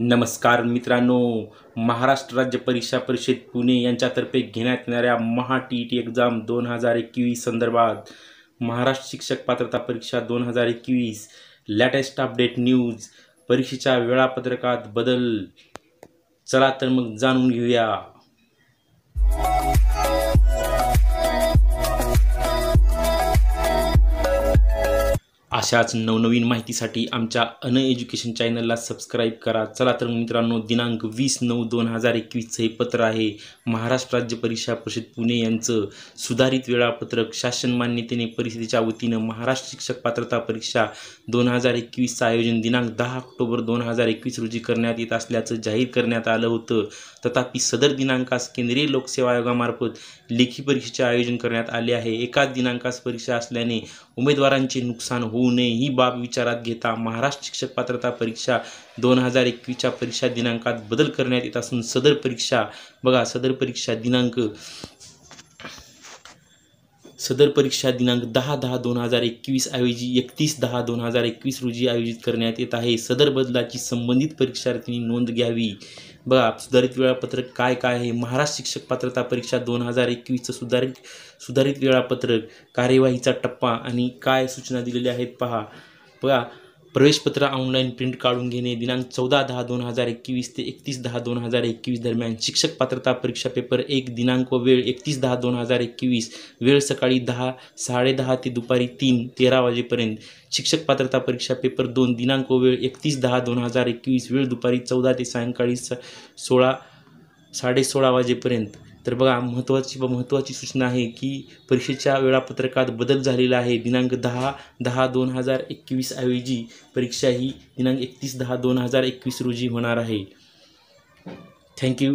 नमस्कार मित्रांनो महाराष्ट्र राज्य परीक्षा परिषद पुणे यांच्यातर्फे घेण्यात येणाऱ्या Maha T E T exam दोन हजार एकवीस संदर्भात महाराष्ट्र शिक्षक पात्रता परीक्षा दोन हजार एकवीस लेटेस्ट अपडेट न्यूज परीक्षेच्या वेळापत्रकात बदल चला तर मग जाणून घेऊया अशाच नवनवीन माहितीसाठी आमच्या अन एज्युकेशन चॅनलला सबस्क्राईब करा चला तर मित्रांनो दिनांक वीस नऊ दोन हजार एकवीसचं हे पत्र आहे महाराष्ट्र राज्य परीक्षा परिषद पुणे यांचं सुधारित वेळापत्रक शासन मान्यतेने परिषदेच्या वतीनं महाराष्ट्र शिक्षक पात्रता परीक्षा दोन हजार एकवीसचं आयोजन दिनांक दहा ऑक्टोबर दोन हजार एकवीस रोजी करण्यात येत असल्याचं जाहीर करण्यात आलं होतं तथापि सदर दिनांकास केंद्रीय लोकसेवा आयोगामार्फत लेखी परीक्षेचे आयोजन करण्यात आले आहे एकाच दिनांकास परीक्षा असल्याने उमेदवारांचे नुकसान होऊ होऊ नये ही बाब विचारात घेता महाराष्ट्र शिक्षक पात्रता परीक्षा दोन हजार एकवीसच्या परीक्षा दिनांकात बदल करण्यात येत असून सदर परीक्षा बघा सदर परीक्षा दिनांक सदर परीक्षा दिनांक दहा दहा दोन हजार एकवीस ऐवजी एकतीस दहा दोन हजार एकवीस रोजी आयोजित करण्यात येत आहे सदर बदलाची संबंधित परीक्षार्थींनी नोंद घ्यावी बघा सुधारित वेळापत्रक काय काय आहे महाराष्ट्र शिक्षक पात्रता परीक्षा दोन हजार एकवीसचं सुधारित सुधारित वेळापत्रक कार्यवाहीचा टप्पा आणि काय सूचना दिलेल्या आहेत पहा बघा प्रवेशपत्र ऑनलाईन प्रिंट काढून घेणे दिनांक चौदा दहा दोन हजार एकवीस ते एकतीस दहा दोन हजार एकवीस दरम्यान शिक्षक पात्रता परीक्षा पेपर एक दिनांक वेळ एकतीस दहा दोन हजार एकवीस वेळ सकाळी दहा साडेदहा ते दुपारी तीन तेरा वाजेपर्यंत शिक्षक पात्रता परीक्षा पेपर दोन दिनांक वेळ एकतीस दहा दोन हजार एकवीस वेळ दुपारी चौदा ते सायंकाळी स सोळा साडे सोळा वाजेपर्यंत तर बघा महत्त्वाची व महत्त्वाची सूचना आहे की परीक्षेच्या वेळापत्रकात बदल झालेला आहे दिनांक दहा दहा दोन हजार एकवीस ऐवजी परीक्षा ही दिनांक एकतीस दहा दोन हजार एकवीस रोजी होणार आहे थँक्यू